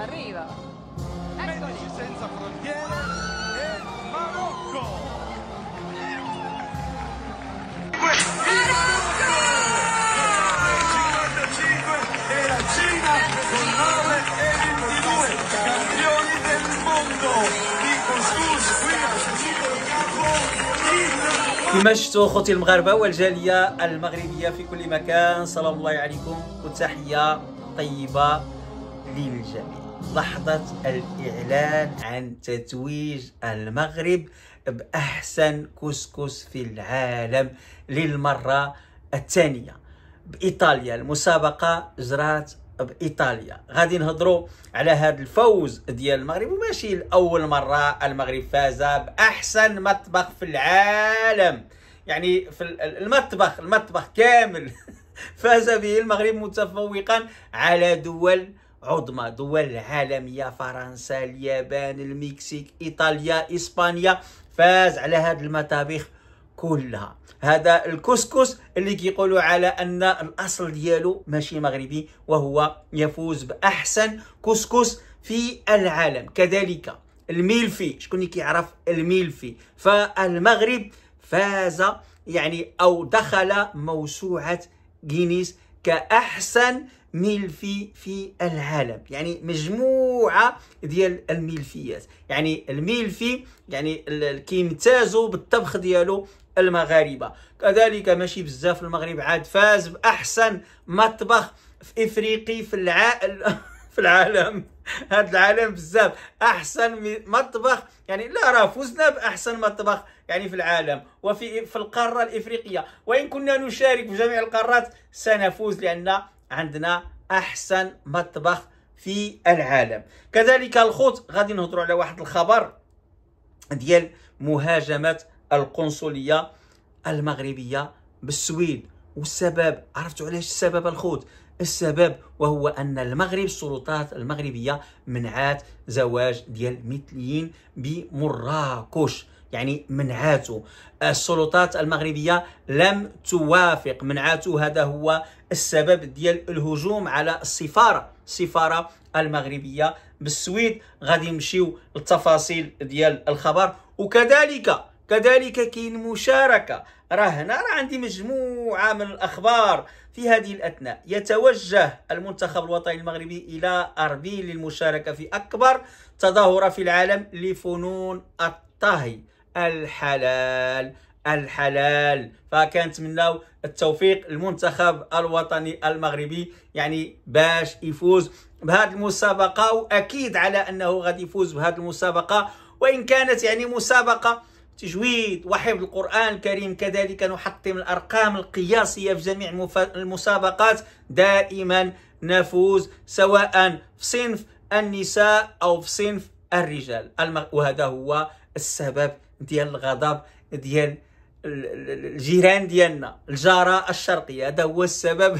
Arriva. Eccoli. Medici senza frontiere e Marocco. E e كما شفتوا خوتي المغاربه والجاليه المغربيه في كل مكان سلام الله عليكم وتحيه طيبه للجميع لحظة الإعلان عن تتويج المغرب بأحسن كسكس في العالم للمرة الثانية بإيطاليا المسابقة جرات بايطاليا غادي نهضرو على هذا الفوز ديال المغرب وماشي لاول مره المغرب فاز باحسن مطبخ في العالم يعني في المطبخ المطبخ كامل فاز به المغرب متفوقا على دول عظمى دول عالميه فرنسا اليابان المكسيك ايطاليا اسبانيا فاز على هذه المطابخ كلها هذا الكسكس اللي كيقولوا على ان الاصل ديالو ماشي مغربي وهو يفوز باحسن كسكس في العالم كذلك الميلفي شكون اللي كيعرف الميلفي فالمغرب فاز يعني او دخل موسوعه جينيس كاحسن ملفي في العالم يعني مجموعه ديال الملفيات يعني الملفي يعني كيمتازوا بالطبخ ديالو المغاربه كذلك ماشي بزاف المغرب عاد فاز باحسن مطبخ في افريقي في العالم في العالم هذا العالم بزاف احسن مطبخ يعني لا راه فزنا باحسن مطبخ يعني في العالم وفي في القاره الافريقيه وان كنا نشارك في جميع القارات سنفوز لان عندنا احسن مطبخ في العالم كذلك الخوت غادي نهضروا على واحد الخبر ديال مهاجمه القنصليه المغربيه بالسويد والسبب عرفتوا علاش السبب الخوت السبب وهو ان المغرب السلطات المغربيه منعات زواج ديال المثليين بمراكش يعني منعاته السلطات المغربيه لم توافق منعاته هذا هو السبب ديال الهجوم على السفاره السفاره المغربيه بالسويد غادي نمشيو للتفاصيل ديال الخبر وكذلك كذلك كاين مشاركه راه هنا راه عندي مجموعه من الاخبار في هذه الاثناء يتوجه المنتخب الوطني المغربي الى اربيل للمشاركه في اكبر تظاهره في العالم لفنون الطهي الحلال الحلال فكنتمناو التوفيق المنتخب الوطني المغربي يعني باش يفوز بهذه المسابقه واكيد على انه غادي يفوز بهذه المسابقه وان كانت يعني مسابقه تجويد وحفظ القرآن الكريم كذلك نحطم الأرقام القياسية في جميع المسابقات دائما نفوز سواء في صنف النساء أو في صنف الرجال وهذا هو السبب ديال الغضب ديال الجيران ديالنا الجاره الشرقيه هذا هو السبب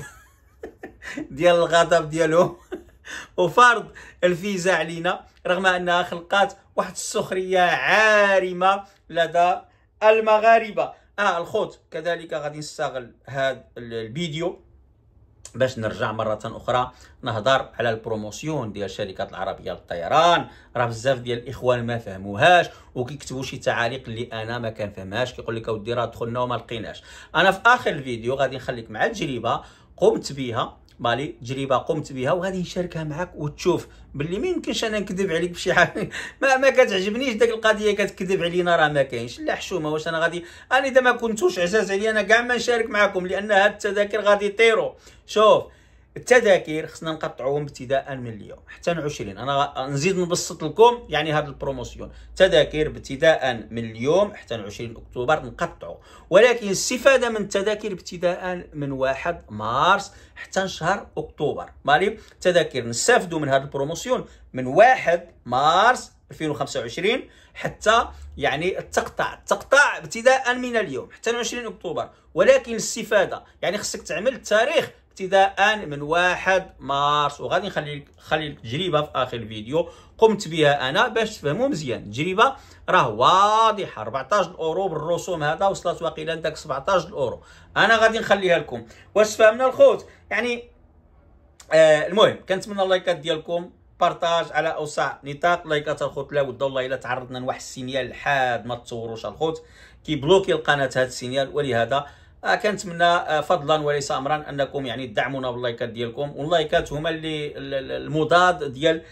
ديال الغضب ديالهم وفرض الفيزا علينا رغم انها خلقات واحد السخريه عارمه لدى المغاربه اه الخوت كذلك غادي نستغل هذا الفيديو باش نرجع مره اخرى نهضر على البروموسيون ديال الشركات العربيه للطيران راه بزاف ديال الاخوان ما فهموهاش وكيكتبوا شي تعاليق اللي انا ما كنفهمهاش كيقول لك اودي راه دخلنا وما لقيناش انا في اخر الفيديو غادي نخليك مع تجربه قمت بها بالي تجربه قمت بها وغادي نشاركها معك وتشوف باللي ما يمكنش انا نكذب عليك بشي حاجه ما ما كتعجبنيش داك القضيه كتكذب علينا راه ما كاينش لا حشومه واش انا غادي انا اذا ما كنتوش عزاز عليا انا كاع ما نشارك معكم لان هاد التذاكر غادي يطيروا شوف التذاكر خصنا نقطعوهم ابتداء من اليوم حتى 20 انا نزيد نبسط لكم يعني هذا البروموسيون تذاكر ابتداء من اليوم حتى 20 اكتوبر نقطعوا ولكن الاستفاده من التذاكر ابتداء من 1 مارس حتى شهر اكتوبر مالي تذاكر نستافدوا من هذا البروموسيون من 1 مارس 2025 حتى يعني التقطع التقطع ابتداء من اليوم حتى 20 اكتوبر ولكن الاستفاده يعني خصك تعمل التاريخ ابتداء من 1 مارس وغادي نخلي لك نخلي لك تجربه في اخر الفيديو قمت بها انا باش تفهموا مزيان التجربه راه واضحه 14 اورو بالرسوم هذا وصلت واقيلا داك 17 اورو انا غادي نخليها لكم واش فهمنا الخوت يعني آه المهم كنتمنى اللايكات ديالكم بارطاج على اوسع نطاق لايكات الخوت لا ود والله الا تعرضنا لواحد السينيال حاد ما تصوروش الخوت كيبلوكي القناه هذا السينيال ولهذا كنتمنى فضلا وليس امرا انكم يعني تدعمونا باللايكات ديالكم واللايكات هما اللي المضاد ديال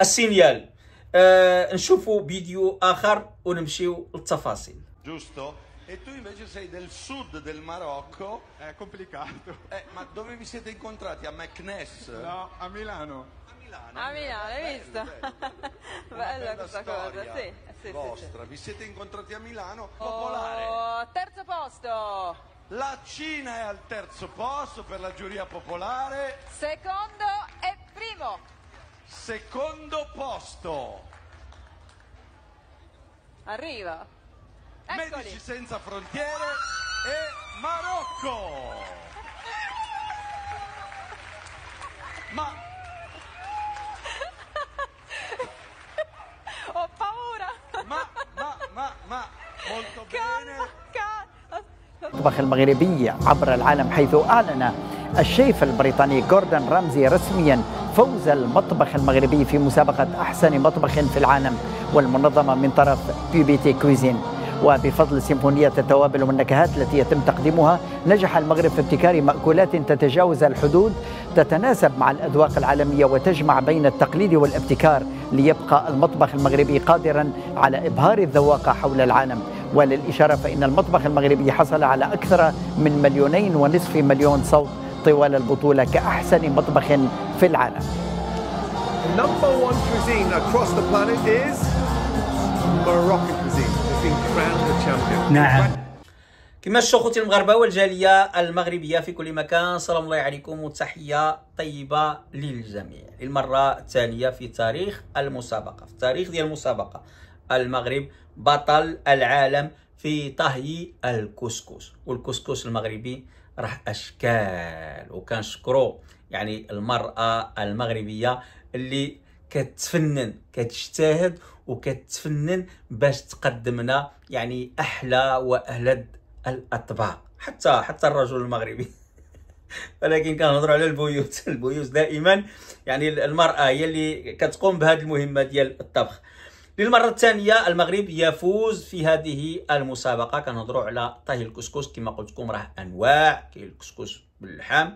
السينيال آه نشوفوا فيديو اخر ونمشيو للتفاصيل جوستو E tu invece sei del sud del Marocco. È complicato. Eh, ma dove vi siete incontrati? A McNess? No, a Milano. A Milano. A Milano, hai visto? Bello, bello. Bella questa cosa, sì. sì vostra. Sì, sì. Vi siete incontrati a Milano? Popolare. Oh, terzo posto. La Cina è al terzo posto per la giuria popolare. Secondo e primo. Secondo posto. Arriva. Eccoli. Medici senza frontiere e Marocco. Ma المطبخ المغربي عبر العالم حيث أعلن الشيف البريطاني جوردن رامزي رسميا فوز المطبخ المغربي في مسابقة أحسن مطبخ في العالم والمنظمة من طرف بي بي تي كويزين وبفضل سيمفونية التوابل والنكهات التي يتم تقديمها نجح المغرب في ابتكار مأكولات تتجاوز الحدود تتناسب مع الأذواق العالمية وتجمع بين التقليد والابتكار ليبقى المطبخ المغربي قادرا على إبهار الذواقة حول العالم وللإشارة فإن المطبخ المغربي حصل على أكثر من مليونين ونصف مليون صوت طوال البطولة كأحسن مطبخ في العالم number one cuisine across the planet is Moroccan cuisine. crowned the champion. نعم. كما اخوتي المغاربه والجاليه المغربيه في كل مكان سلام الله عليكم وتحيه طيبه للجميع للمره الثانيه في تاريخ المسابقه في تاريخ ديال المسابقه المغرب بطل العالم في طهي الكسكس والكسكس المغربي راه اشكال وكنشكرو يعني المراه المغربيه اللي كتفنن كتجتهد وكتفنن باش تقدم لنا يعني احلى واهلد الاطباق حتى حتى الرجل المغربي ولكن كنهضروا على البيوت البيوت دائما يعني المراه هي اللي كتقوم بهذه المهمه ديال الطبخ للمره الثانيه المغرب يفوز في هذه المسابقه كنهضروا على طهي الكسكس كما قلت لكم راه انواع كاين الكسكس باللحم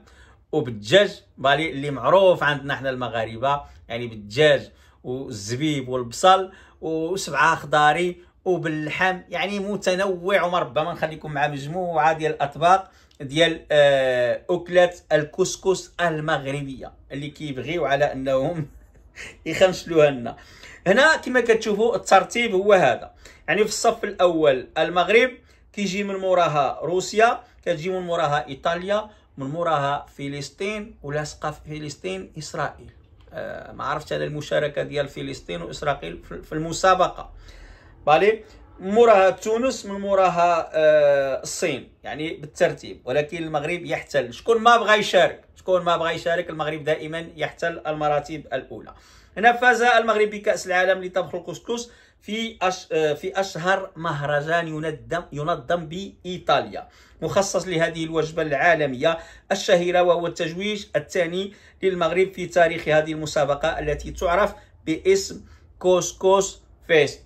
وبالدجاج بالي اللي معروف عندنا حنا المغاربه يعني بالدجاج والزبيب والبصل وسبعه خضاري وباللحم يعني متنوع وربما نخليكم مع مجموعه ديال الاطباق ديال آه، اكلات الكسكس المغربيه اللي كيبغيو على انهم يخمشلوها لنا هنا كما كتشوفوا الترتيب هو هذا يعني في الصف الاول المغرب كيجي من موراها روسيا كتجي من موراها ايطاليا من موراها فلسطين ولاصقه فلسطين اسرائيل آه ما عرفتش على المشاركه ديال فلسطين واسرائيل في المسابقه بالي موراها تونس من موراها آه الصين يعني بالترتيب ولكن المغرب يحتل شكون ما بغى يشارك شكون ما بغى يشارك المغرب دائما يحتل المراتب الاولى هنا فاز المغرب بكأس العالم لطبخ الكسكس في أش... آه، في اشهر مهرجان ينظم ينظم بايطاليا مخصص لهذه الوجبه العالميه الشهيره وهو التجويج الثاني للمغرب في تاريخ هذه المسابقه التي تعرف باسم كوسكوس فيست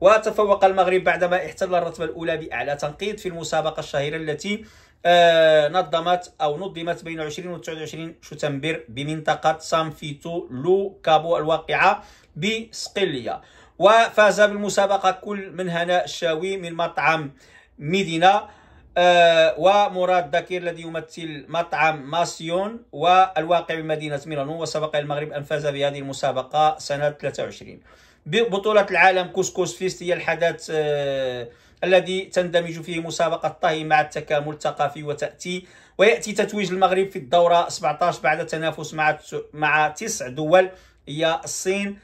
وتفوق المغرب بعدما احتل الرتبه الاولى باعلى تنقيط في المسابقه الشهيره التي آه، نظمت او نظمت بين 20 و 29 شتنبر بمنطقه فيتو لو كابو الواقعه بصقليه وفاز بالمسابقه كل من هناء الشاوي من مطعم ميدينا آه، ومراد ذكير الذي يمثل مطعم ماسيون والواقع بمدينة ميلانو وسبق المغرب أن فاز بهذه المسابقة سنة 23 ببطولة العالم كوسكوس فيست هي الحدث آه الذي تندمج فيه مسابقة طهي مع التكامل الثقافي وتأتي ويأتي تتويج المغرب في الدورة 17 بعد تنافس مع مع تسع دول هي الصين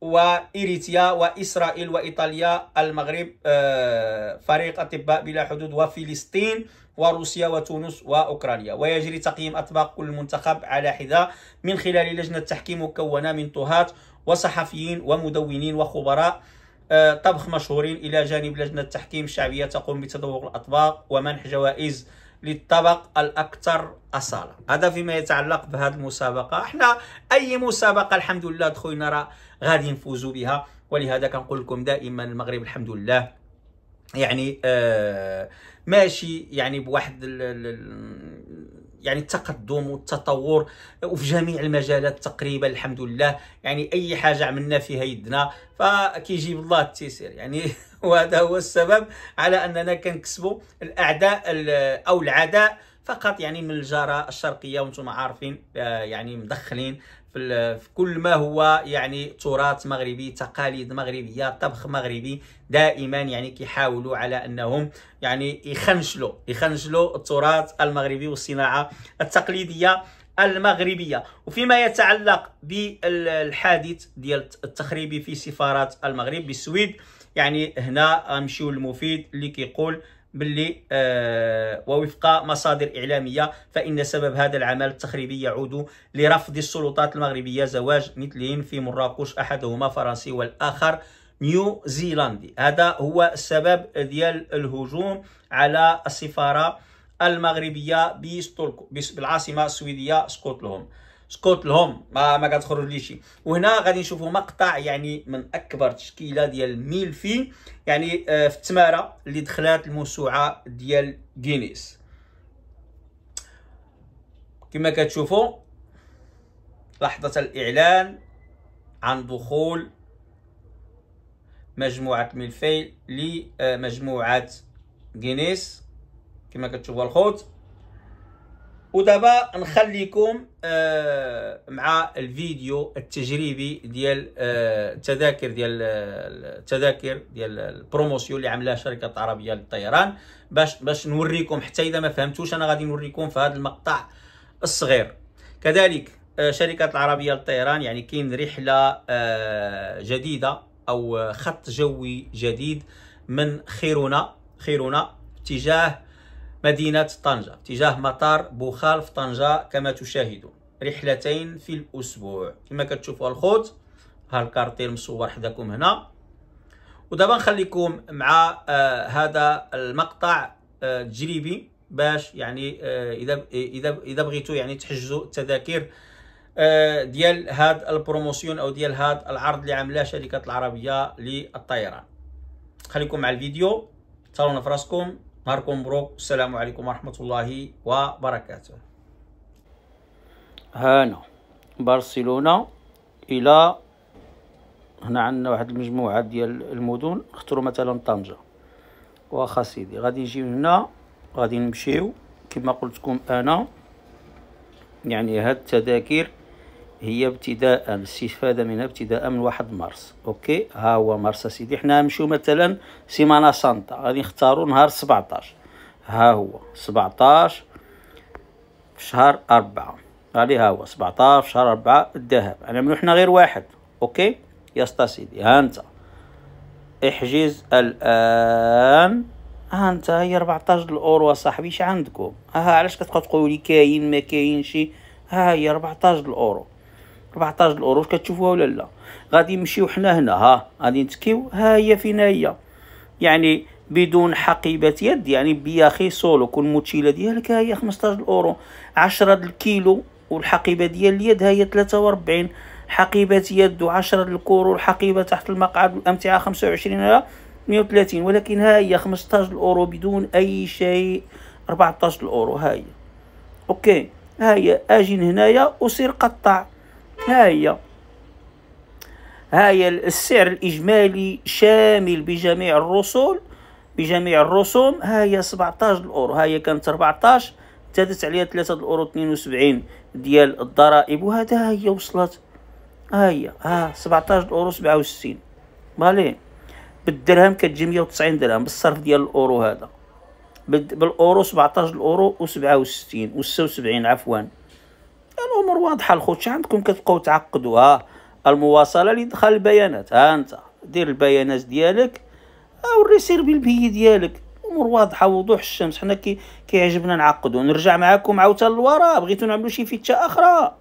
وإريتيا وإسرائيل وإيطاليا المغرب آه، فريق أطباء بلا حدود وفلسطين وروسيا وتونس وأوكرانيا ويجري تقييم أطباق كل منتخب على حدة من خلال لجنة تحكيم مكونة من طهاة وصحفيين ومدونين وخبراء آه، طبخ مشهورين الى جانب لجنه التحكيم الشعبيه تقوم بتذوق الاطباق ومنح جوائز للطبق الاكثر اصاله هذا فيما يتعلق بهذه المسابقه احنا اي مسابقه الحمد لله دخلنا راه غادي نفوزوا بها ولهذا كنقول لكم دائما المغرب الحمد لله يعني آه ماشي يعني بواحد يعني التقدم والتطور وفي جميع المجالات تقريبا الحمد لله يعني اي حاجه عملنا فيها يدنا فكيجيب الله التيسير يعني وهذا هو السبب على اننا كنكسبوا الاعداء او العداء فقط يعني من الجاره الشرقيه وانتم عارفين آه، يعني مدخلين في, في كل ما هو يعني تراث مغربي تقاليد مغربيه طبخ مغربي دائما يعني كيحاولوا على انهم يعني يخنشلوا يخنشلوا التراث المغربي والصناعه التقليديه المغربيه وفيما يتعلق بالحادث ديال التخريبي في سفارات المغرب بالسويد يعني هنا غنمشيو للمفيد اللي كيقول باللي آه ووفق مصادر إعلامية فإن سبب هذا العمل التخريبي يعود لرفض السلطات المغربية زواج مثلهم في مراكش أحدهما فرنسي والآخر نيوزيلندي هذا هو السبب ديال الهجوم على السفارة المغربية بالعاصمة السويدية سكوتلهم اسكت لهم ما ما كتخرج لي شي وهنا غادي نشوفوا مقطع يعني من اكبر تشكيله ديال ميلفي يعني آه، في التماره اللي دخلات الموسوعه ديال غينيس كما كتشوفوا لحظه الاعلان عن دخول مجموعه ميلفي لمجموعه غينيس كما كتشوفوا الخوت ودابا نخليكم آه، مع الفيديو التجريبي ديال آه، التذاكر ديال آه، التذاكر ديال البروموسيون اللي عملها شركه عربيه للطيران باش باش نوريكم حتى اذا ما فهمتوش انا غادي نوريكم في هذا المقطع الصغير كذلك شركه العربيه للطيران يعني كاين رحله جديده او خط جوي جديد من خيرنا خيرنا اتجاه مدينة طنجة اتجاه مطار بوخال في طنجة كما تشاهدون رحلتين في الأسبوع كما كتشوفوا الخوت ها مصور حداكم هنا ودابا نخليكم مع آه هذا المقطع آه تجريبي باش يعني آه اذا اذا اذا بغيتوا يعني تحجزوا التذاكر آه ديال هاد البروموسيون او ديال هاد العرض اللي عاملاه شركه العربيه للطيران خليكم مع الفيديو تهلاونا في راسكم نهاركم مبروك والسلام عليكم ورحمة الله وبركاته هانا برشلونة إلى هنا عندنا واحد المجموعة ديال المدن نختارو مثلا طنجة واخا سيدي غادي نجيو هنا غادي نمشيو كما قلتكم أنا يعني هاد التذاكر هي ابتداء الاستفادة منها ابتداء من واحد مارس اوكي ها هو مارس سيدي حنا نمشيو مثلا سيمانا سانتا غادي نختارو نهار 17 ها هو 17 في شهر أربعة غادي ها هو 17 في شهر أربعة الذهب منو حنا غير واحد اوكي يا ستا سيدي ها انت احجز الان ها انت هي 14 الاورو صاحبي اش عندكم ها علاش كتبقاو تقول لي كاين ما كاينش ها هي 14 الاورو 14 الاوروش كتشوفوها ولا لا غادي نمشيو حنا هنا ها غادي نتكيو ها هي فينا هي يعني بدون حقيبة يد يعني بياخي سولو كل موتشيلة ديالك ها هي 15 الاورو 10 الكيلو والحقيبة ديال اليد ها هي 43 حقيبة يد و10 الكورو الحقيبة تحت المقعد الامتعه 25 130 ولكن ها هي 15 الاورو بدون اي شيء 14 الاورو ها هي اوكي ها هي اجي هنايا وسير قطع ها هي ها هي السعر الإجمالي شامل بجميع الرسول بجميع الرسوم ها هي 17 الأورو ها هي كانت 14 زادت عليها 3 الأورو 72 ديال الضرائب وهذا ها هي وصلت ها هي ها 17 الأورو 67 بالي بالدرهم كتجي 190 درهم بالصرف ديال الأورو هذا بالأورو 17 الأورو و67 و76 عفوا الامور واضحه الخوت عندكم كتبقاو تعقدوها المواصله لادخال البيانات ها انت دير البيانات ديالك او الريسير بالبي ديالك الامور واضحه وضوح الشمس حنا كي كيعجبنا نعقدو نرجع معاكم عاوتاني للوراء بغيتو نعملو شي فيتشا اخرى